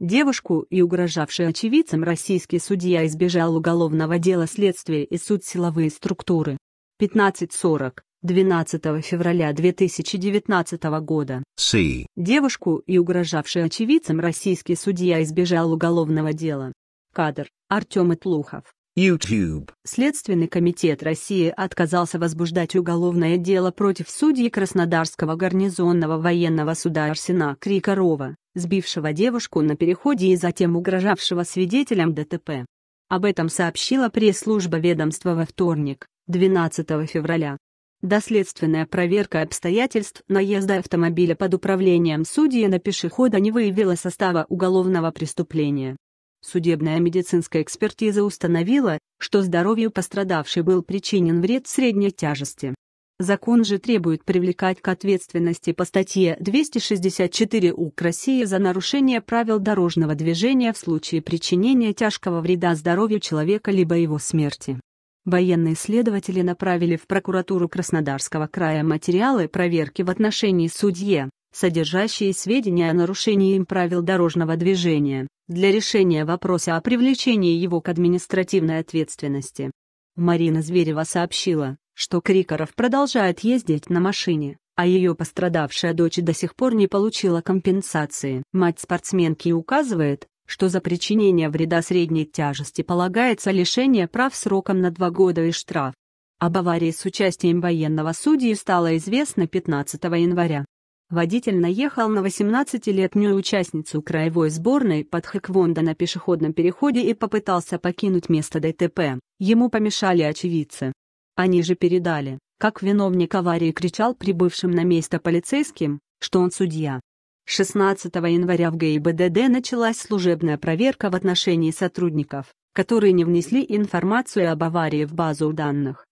Девушку и угрожавший очевидцам российский судья избежал уголовного дела следствия и суд силовые структуры. 1540. 12 февраля 2019 года. Си. Девушку и угрожавший очевидцам российский судья избежал уголовного дела. Кадр. Артем Итлухов. YouTube. Следственный комитет России отказался возбуждать уголовное дело против судьи Краснодарского гарнизонного военного суда Арсена Крикорова, сбившего девушку на переходе и затем угрожавшего свидетелям ДТП. Об этом сообщила пресс-служба ведомства во вторник, 12 февраля. Доследственная проверка обстоятельств наезда автомобиля под управлением судьи на пешехода не выявила состава уголовного преступления. Судебная медицинская экспертиза установила, что здоровью пострадавшей был причинен вред средней тяжести. Закон же требует привлекать к ответственности по статье 264 УК России за нарушение правил дорожного движения в случае причинения тяжкого вреда здоровью человека либо его смерти. Военные следователи направили в прокуратуру Краснодарского края материалы проверки в отношении судье, содержащие сведения о нарушении им правил дорожного движения, для решения вопроса о привлечении его к административной ответственности. Марина Зверева сообщила, что Крикоров продолжает ездить на машине, а ее пострадавшая дочь до сих пор не получила компенсации. Мать спортсменки указывает, что за причинение вреда средней тяжести полагается лишение прав сроком на два года и штраф. Об аварии с участием военного судьи стало известно 15 января. Водитель наехал на 18-летнюю участницу краевой сборной под Хэквондо на пешеходном переходе и попытался покинуть место ДТП. Ему помешали очевидцы. Они же передали, как виновник аварии кричал прибывшим на место полицейским, что он судья. 16 января в ГИБДД началась служебная проверка в отношении сотрудников, которые не внесли информацию об аварии в базу данных.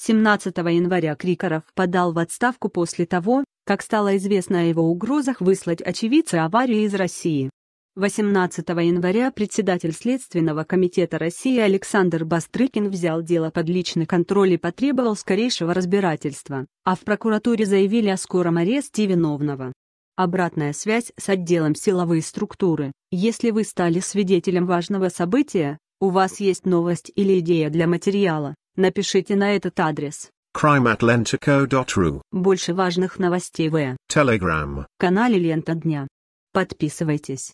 17 января Крикоров подал в отставку после того, как стало известно о его угрозах выслать очевидца аварии из России. 18 января председатель Следственного комитета России Александр Бастрыкин взял дело под личный контроль и потребовал скорейшего разбирательства, а в прокуратуре заявили о скором аресте виновного. Обратная связь с отделом силовые структуры. Если вы стали свидетелем важного события, у вас есть новость или идея для материала, напишите на этот адрес. crimeatlantico.ru Больше важных новостей в Telegram канале «Лента дня». Подписывайтесь.